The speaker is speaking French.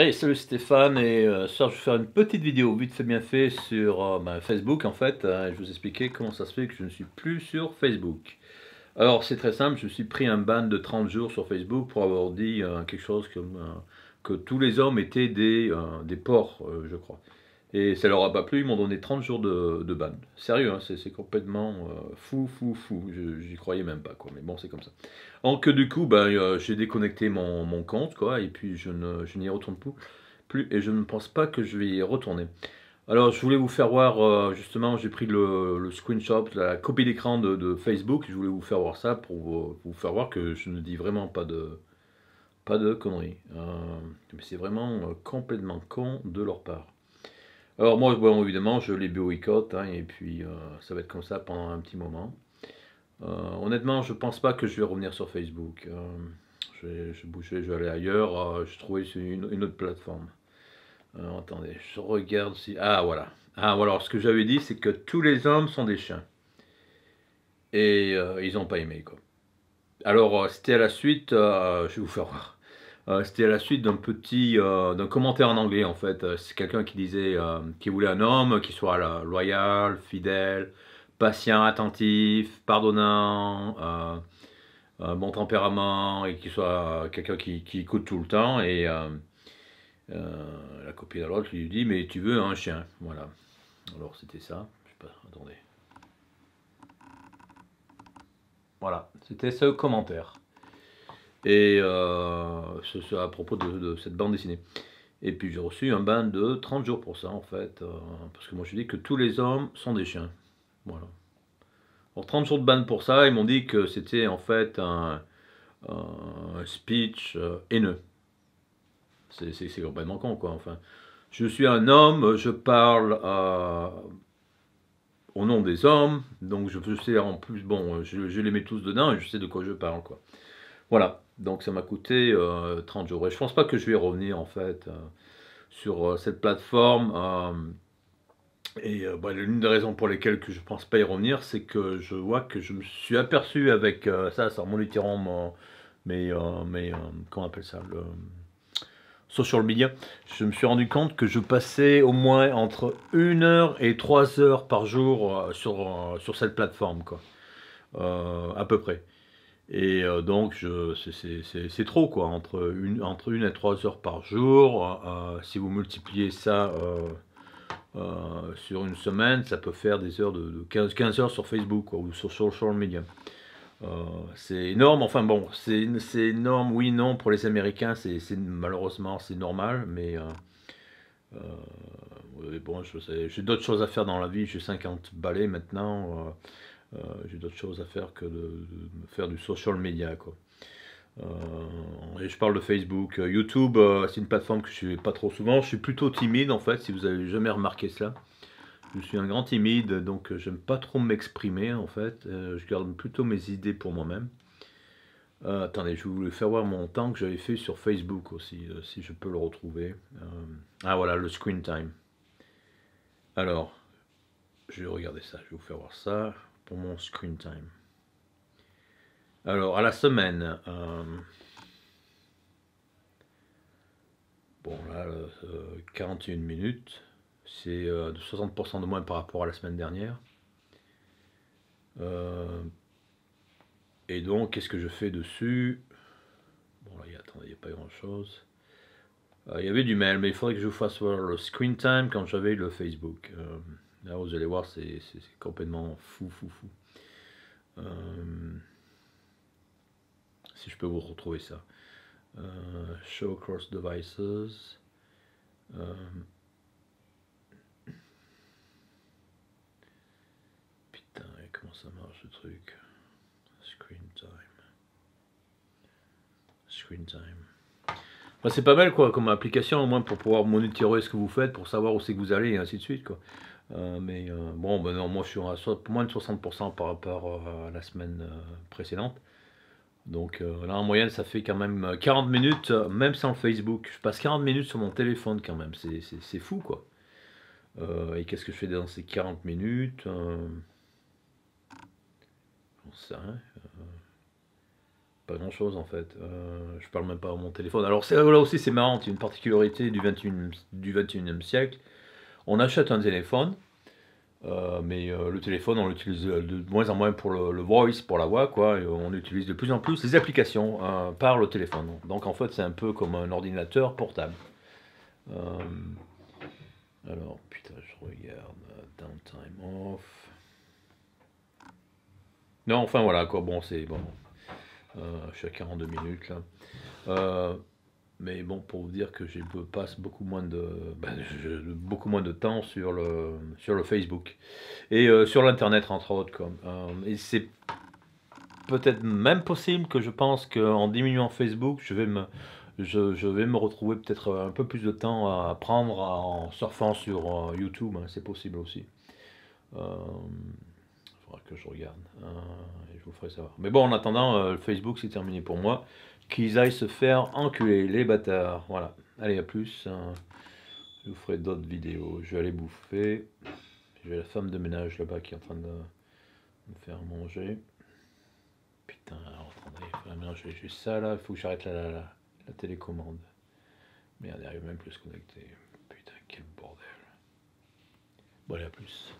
Hey, salut Stéphane, et ça, euh, je vais faire une petite vidéo vite fait bien fait sur euh, bah, Facebook en fait. Hein, je vous expliquer comment ça se fait que je ne suis plus sur Facebook. Alors c'est très simple, je me suis pris un ban de 30 jours sur Facebook pour avoir dit euh, quelque chose comme que tous les hommes étaient des, des porcs, je crois. Et ça leur a pas plu, ils m'ont donné 30 jours de, de ban. Sérieux, hein, c'est complètement euh, fou, fou, fou, fou. J'y croyais même pas, quoi. Mais bon, c'est comme ça. que du coup, ben, euh, j'ai déconnecté mon, mon, compte, quoi. Et puis, je n'y je retourne plus, Et je ne pense pas que je vais y retourner. Alors, je voulais vous faire voir, euh, justement, j'ai pris le, le, screenshot, la copie d'écran de, de, Facebook. Je voulais vous faire voir ça pour vous, vous, faire voir que je ne dis vraiment pas de, pas de conneries. mais c'est vraiment complètement con de leur part. Alors moi, évidemment, je les boycotte, hein, et puis euh, ça va être comme ça pendant un petit moment. Euh, honnêtement, je pense pas que je vais revenir sur Facebook. Euh, je, je bouger, je vais aller ailleurs, je trouvais une, une autre plateforme. attendez, je regarde si... Ah, voilà. Ah, voilà, ce que j'avais dit, c'est que tous les hommes sont des chiens. Et ils n'ont pas aimé, quoi. Alors, c'était à la suite, je vais vous faire voir. Euh, c'était à la suite d'un petit euh, d'un commentaire en anglais en fait. Euh, c'est quelqu'un qui disait qu'il voulait un homme qui soit loyal, fidèle, patient, attentif, pardonnant, bon tempérament et qui soit quelqu'un qui, qui, écoute tout le temps. Et la copine de l'autre lui dit mais tu veux un chien, voilà. Alors c'était ça. Je sais pas, attendez. Voilà, c'était ce commentaire. Et euh, ce, à propos de, de, cette bande dessinée. Et puis j'ai reçu un ban de 30 jours pour ça, en fait. Euh, parce que moi je dis que tous les hommes sont des chiens. Voilà. Alors 30 jours de ban pour ça, ils m'ont dit que c'était en fait un, un speech euh, haineux. C'est complètement con, quoi, enfin. Je suis un homme, je parle euh, au nom des hommes, donc je sais en plus, bon, je, je les mets tous dedans et je sais de quoi je parle, quoi. Voilà, donc ça m'a coûté 30 euh, jours. Et je pense pas que je vais revenir en fait euh, sur euh, cette plateforme. Et bah, l'une des raisons pour lesquelles je je pense pas y revenir, c'est que je vois que je me suis aperçu avec ça, c'est mon mon, mais mais comment on appelle ça le social media, je me suis rendu compte que je passais au moins entre 1 heure et 3 heures par jour sur, sur cette plateforme quoi, à peu près. Et euh, donc, c'est trop, quoi. Entre une, entre une et trois heures par jour, euh, euh, si vous multipliez ça sur une semaine, ça peut faire des heures de, 15, 15, heures sur Facebook, ou sur social media. c'est énorme, enfin bon, c'est énorme, oui, non, pour les Américains, c'est malheureusement, c'est normal, mais bon, j'ai d'autres choses à faire dans la vie, j'ai 50 balais maintenant. Euh, j'ai d'autres choses à faire que de, faire du social media. Quoi. Euh, et je parle de Facebook. Euh, YouTube, c'est une plateforme que je ne suis pas trop souvent. Je suis plutôt timide en fait, si vous avez jamais remarqué cela. Je suis un grand timide, donc je j'aime pas trop m'exprimer en fait. je garde plutôt mes idées pour moi-même. attendez, je voulais faire voir mon temps que j'avais fait sur Facebook aussi, si je peux le retrouver. ah voilà, le screen time. Alors, je vais regarder ça, je vais vous faire voir ça mon screen time. Alors, à la semaine. Euh, bon, là, 41 euh, minutes. C'est de euh, 60% de moins par rapport à la semaine dernière. Et donc, qu'est-ce que je fais dessus Bon, là, il n'y a pas grand-chose. Il y avait du mail, mais il faudrait que je vous fasse voir le screen time quand j'avais le Facebook vous allez voir, c'est complètement fou, fou, fou. Euh, si je peux vous retrouver ça. Euh, show cross devices. Euh, putain, comment ça marche ce truc Screen time. Screen time. Bah, c'est pas mal quoi comme application au moins pour pouvoir monitorer ce que vous faites, pour savoir où c'est que vous allez et ainsi de suite quoi. Euh, mais euh, bon, ben moi je suis à moins de 60% par rapport euh, à la semaine précédente. Donc là, en moyenne, ça fait quand même 40 minutes, même sans Facebook. Je passe 40 minutes sur mon téléphone quand même. C'est fou, quoi. et qu'est-ce que je fais dans ces 40 minutes ne sais rien pas grand chose en fait. je parle même pas à mon téléphone. Alors là aussi c'est marrant, c'est une particularité du 21 du 21e siècle, on achète un téléphone, euh, mais euh, le téléphone, on l'utilise de moins en moins pour le, voice, pour la voix, quoi. on utilise de plus en plus les applications euh, par le téléphone. Donc en fait, c'est un peu comme un ordinateur portable. alors, putain, je regarde. Downtime off. Non, enfin voilà, quoi. Bon, c'est bon. je suis à 42 minutes là. Mais bon, pour vous dire que je passe beaucoup moins de, ben, beaucoup moins de temps sur le, sur le Facebook et euh, sur l'Internet, entre autres. comme euh, et c'est peut-être même possible que je pense qu'en diminuant Facebook, je vais me, je, je vais me retrouver peut-être un peu plus de temps à prendre en surfant sur euh, YouTube. Hein, c'est possible aussi. il faudra que je regarde et je vous ferai savoir. Mais bon, en attendant, le Facebook, c'est terminé pour moi qu'ils aillent se faire enculer, les bâtards. Voilà. Allez, à plus. Hein. Je vous ferai d'autres vidéos. Je vais aller bouffer. J'ai la femme de ménage là-bas qui est en train de me faire manger. Putain, attendez, j'ai ça là. Il faut que j'arrête la, télécommande. Merde, il n'arrive même plus à se connecter. Putain, quel bordel. Bon, allez, à plus.